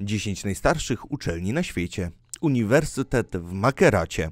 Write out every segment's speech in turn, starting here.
10 najstarszych uczelni na świecie. Uniwersytet w Makeracie.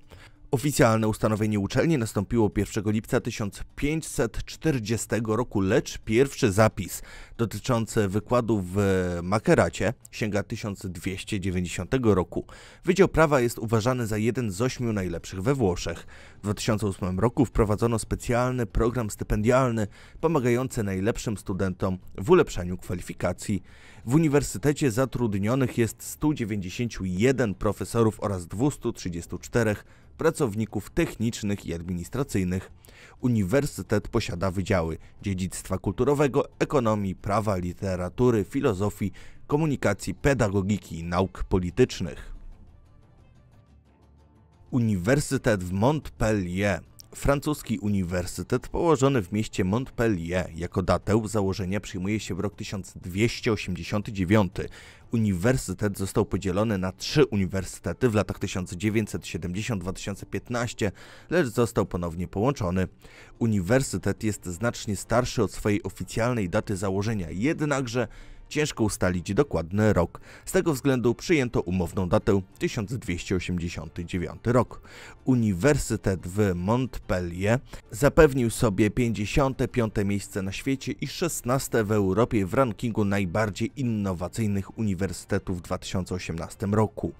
Oficjalne ustanowienie uczelni nastąpiło 1 lipca 1540 roku, lecz pierwszy zapis dotyczący wykładów w Makeracie sięga 1290 roku. Wydział Prawa jest uważany za jeden z ośmiu najlepszych we Włoszech. W 2008 roku wprowadzono specjalny program stypendialny pomagający najlepszym studentom w ulepszaniu kwalifikacji. W uniwersytecie zatrudnionych jest 191 profesorów oraz 234 pracowników technicznych i administracyjnych. Uniwersytet posiada wydziały dziedzictwa kulturowego, ekonomii, prawa, literatury, filozofii, komunikacji, pedagogiki i nauk politycznych. Uniwersytet w Montpellier Francuski uniwersytet położony w mieście Montpellier jako datę założenia przyjmuje się w rok 1289. Uniwersytet został podzielony na trzy uniwersytety w latach 1970-2015, lecz został ponownie połączony. Uniwersytet jest znacznie starszy od swojej oficjalnej daty założenia, jednakże ciężko ustalić dokładny rok. Z tego względu przyjęto umowną datę 1289 rok. Uniwersytet w Montpellier zapewnił sobie 55 miejsce na świecie i 16 w Europie w rankingu najbardziej innowacyjnych uniwersytetów w 2018 roku.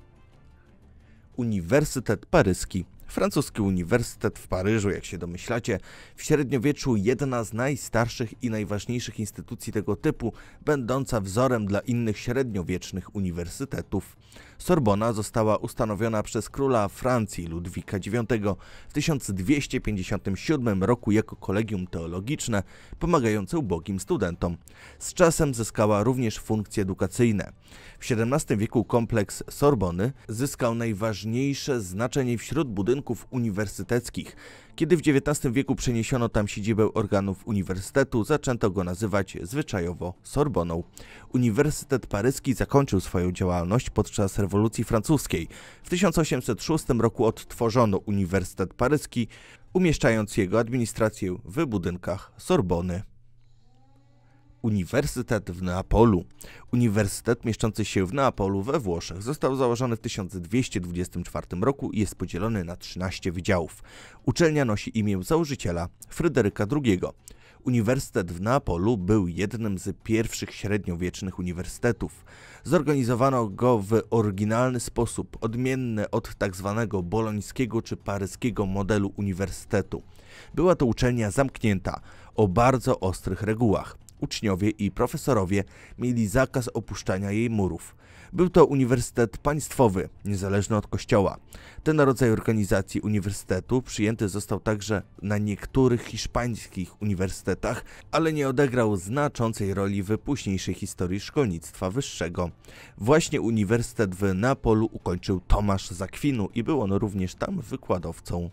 Uniwersytet Paryski Francuski Uniwersytet w Paryżu, jak się domyślacie, w średniowieczu jedna z najstarszych i najważniejszych instytucji tego typu, będąca wzorem dla innych średniowiecznych uniwersytetów. Sorbona została ustanowiona przez króla Francji Ludwika IX w 1257 roku jako kolegium teologiczne, pomagające ubogim studentom. Z czasem zyskała również funkcje edukacyjne. W XVII wieku kompleks Sorbony zyskał najważniejsze znaczenie wśród budynków budynków uniwersyteckich. Kiedy w XIX wieku przeniesiono tam siedzibę organów uniwersytetu, zaczęto go nazywać zwyczajowo Sorboną. Uniwersytet paryski zakończył swoją działalność podczas rewolucji francuskiej. W 1806 roku odtworzono Uniwersytet Paryski, umieszczając jego administrację w budynkach Sorbony. Uniwersytet w Neapolu. Uniwersytet mieszczący się w Neapolu we Włoszech został założony w 1224 roku i jest podzielony na 13 wydziałów. Uczelnia nosi imię założyciela Fryderyka II. Uniwersytet w Neapolu był jednym z pierwszych średniowiecznych uniwersytetów. Zorganizowano go w oryginalny sposób, odmienny od tzw. Tak bolońskiego czy paryskiego modelu uniwersytetu. Była to uczelnia zamknięta, o bardzo ostrych regułach uczniowie i profesorowie mieli zakaz opuszczania jej murów. Był to uniwersytet państwowy, niezależny od kościoła. Ten rodzaj organizacji uniwersytetu przyjęty został także na niektórych hiszpańskich uniwersytetach, ale nie odegrał znaczącej roli w późniejszej historii szkolnictwa wyższego. Właśnie uniwersytet w Neapolu ukończył Tomasz Zakwinu i był on również tam wykładowcą.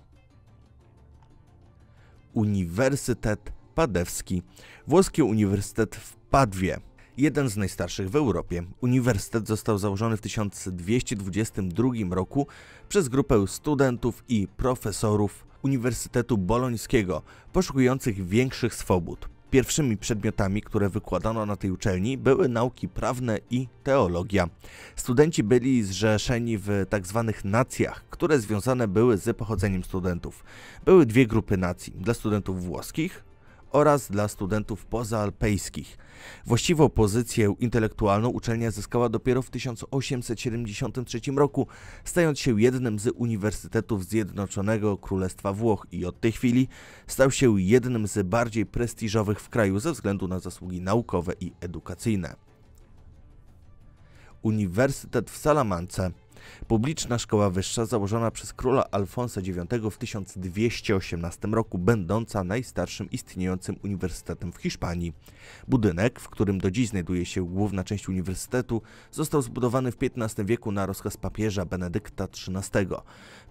Uniwersytet Padewski, włoski uniwersytet w Padwie. Jeden z najstarszych w Europie. Uniwersytet został założony w 1222 roku przez grupę studentów i profesorów Uniwersytetu Bolońskiego, poszukujących większych swobód. Pierwszymi przedmiotami, które wykładano na tej uczelni, były nauki prawne i teologia. Studenci byli zrzeszeni w tzw. Tak nacjach, które związane były z pochodzeniem studentów. Były dwie grupy nacji: dla studentów włoskich oraz dla studentów pozaalpejskich. Właściwą pozycję intelektualną uczelnia zyskała dopiero w 1873 roku, stając się jednym z uniwersytetów Zjednoczonego Królestwa Włoch i od tej chwili stał się jednym z bardziej prestiżowych w kraju ze względu na zasługi naukowe i edukacyjne. Uniwersytet w Salamance Publiczna szkoła wyższa założona przez króla Alfonsa IX w 1218 roku, będąca najstarszym istniejącym uniwersytetem w Hiszpanii. Budynek, w którym do dziś znajduje się główna część uniwersytetu, został zbudowany w XV wieku na rozkaz papieża Benedykta XIII.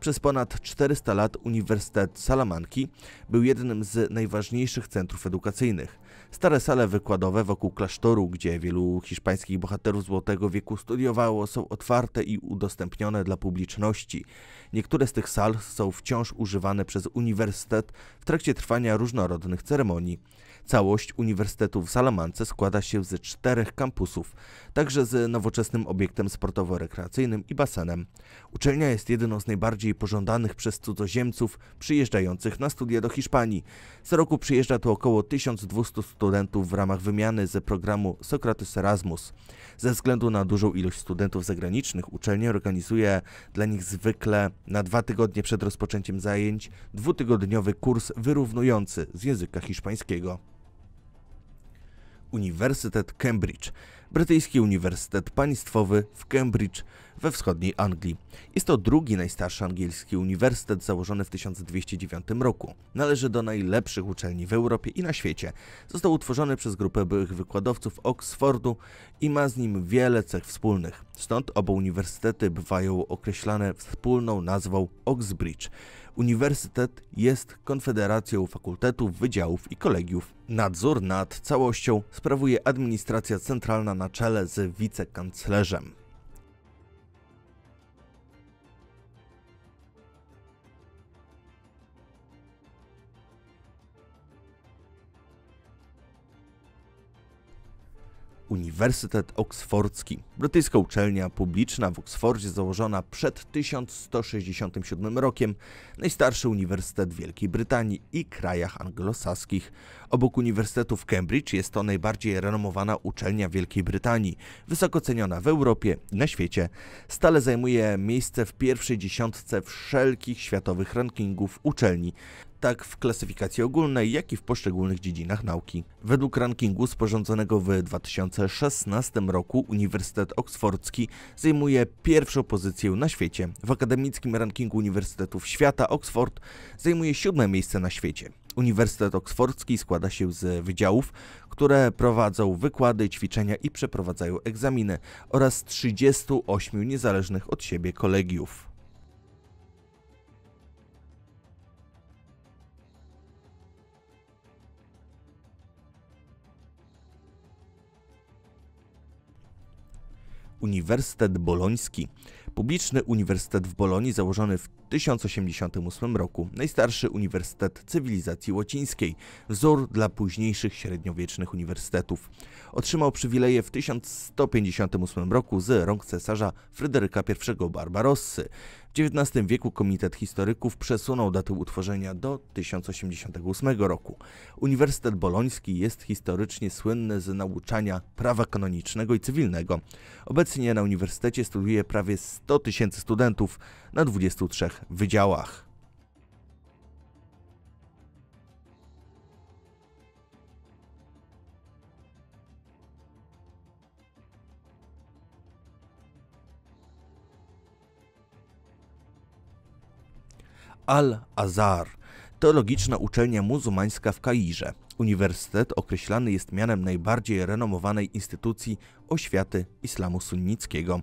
Przez ponad 400 lat Uniwersytet Salamanki był jednym z najważniejszych centrów edukacyjnych. Stare sale wykładowe wokół klasztoru, gdzie wielu hiszpańskich bohaterów Złotego wieku studiowało, są otwarte i udostępnione dla publiczności. Niektóre z tych sal są wciąż używane przez uniwersytet w trakcie trwania różnorodnych ceremonii. Całość Uniwersytetu w Salamance składa się z czterech kampusów, także z nowoczesnym obiektem sportowo-rekreacyjnym i basenem. Uczelnia jest jedną z najbardziej pożądanych przez cudzoziemców przyjeżdżających na studia do Hiszpanii. Co roku przyjeżdża tu około 1200 studentów w ramach wymiany ze programu Socrates Erasmus. Ze względu na dużą ilość studentów zagranicznych uczelnia organizuje dla nich zwykle na dwa tygodnie przed rozpoczęciem zajęć dwutygodniowy kurs wyrównujący z języka hiszpańskiego. Uniwersytet Cambridge, brytyjski uniwersytet państwowy w Cambridge we wschodniej Anglii. Jest to drugi najstarszy angielski uniwersytet założony w 1209 roku. Należy do najlepszych uczelni w Europie i na świecie. Został utworzony przez grupę byłych wykładowców Oxfordu i ma z nim wiele cech wspólnych. Stąd oba uniwersytety bywają określane wspólną nazwą Oxbridge. Uniwersytet jest konfederacją fakultetów, wydziałów i kolegiów. Nadzór nad całością sprawuje administracja centralna na czele z wicekanclerzem. Uniwersytet Oksfordzki. Brytyjska uczelnia publiczna w Oksfordzie założona przed 1167 rokiem, najstarszy uniwersytet Wielkiej Brytanii i krajach anglosaskich. Obok Uniwersytetu w Cambridge jest to najbardziej renomowana uczelnia Wielkiej Brytanii, wysoko ceniona w Europie i na świecie. Stale zajmuje miejsce w pierwszej dziesiątce wszelkich światowych rankingów uczelni tak w klasyfikacji ogólnej, jak i w poszczególnych dziedzinach nauki. Według rankingu sporządzonego w 2000 2016 roku Uniwersytet Oksfordzki zajmuje pierwszą pozycję na świecie. W akademickim rankingu Uniwersytetów Świata Oxford zajmuje siódme miejsce na świecie. Uniwersytet Oksfordzki składa się z wydziałów, które prowadzą wykłady, ćwiczenia i przeprowadzają egzaminy oraz 38 niezależnych od siebie kolegiów. Uniwersytet Boloński. Publiczny uniwersytet w Bolonii założony w 1088 roku, najstarszy uniwersytet cywilizacji łocińskiej, wzór dla późniejszych średniowiecznych uniwersytetów. Otrzymał przywileje w 1158 roku z rąk cesarza Fryderyka I Barbarossy. W XIX wieku Komitet Historyków przesunął datę utworzenia do 1088 roku. Uniwersytet Boloński jest historycznie słynny z nauczania prawa kanonicznego i cywilnego. Obecnie na uniwersytecie studiuje prawie 100 tysięcy studentów, na 23 wydziałach. Al-Azhar, teologiczna uczelnia muzułmańska w Kairze, Uniwersytet określany jest mianem najbardziej renomowanej instytucji oświaty islamu sunnickiego.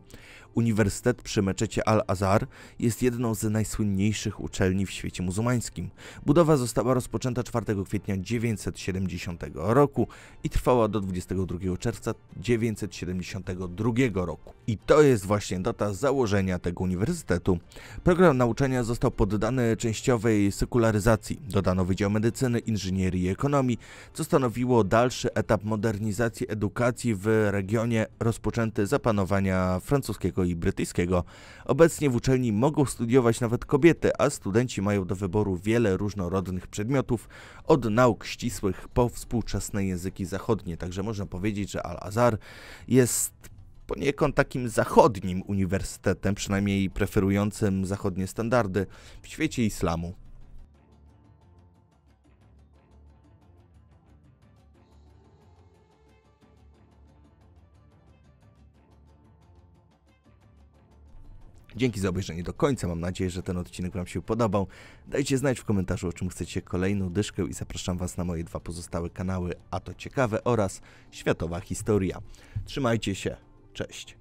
Uniwersytet przy meczecie Al-Azhar jest jedną z najsłynniejszych uczelni w świecie muzułmańskim. Budowa została rozpoczęta 4 kwietnia 970 roku i trwała do 22 czerwca 972 roku. I to jest właśnie data założenia tego uniwersytetu. Program nauczania został poddany częściowej sekularyzacji. Dodano Wydział Medycyny, Inżynierii i Ekonomii, co stanowiło dalszy etap modernizacji edukacji w regionie rozpoczęty za panowania francuskiego i brytyjskiego. Obecnie w uczelni mogą studiować nawet kobiety, a studenci mają do wyboru wiele różnorodnych przedmiotów, od nauk ścisłych po współczesne języki zachodnie. Także można powiedzieć, że Al-Azhar jest poniekąd takim zachodnim uniwersytetem, przynajmniej preferującym zachodnie standardy w świecie islamu. Dzięki za obejrzenie do końca, mam nadzieję, że ten odcinek Wam się podobał. Dajcie znać w komentarzu, o czym chcecie kolejną dyszkę i zapraszam Was na moje dwa pozostałe kanały, a to ciekawe oraz Światowa Historia. Trzymajcie się, cześć!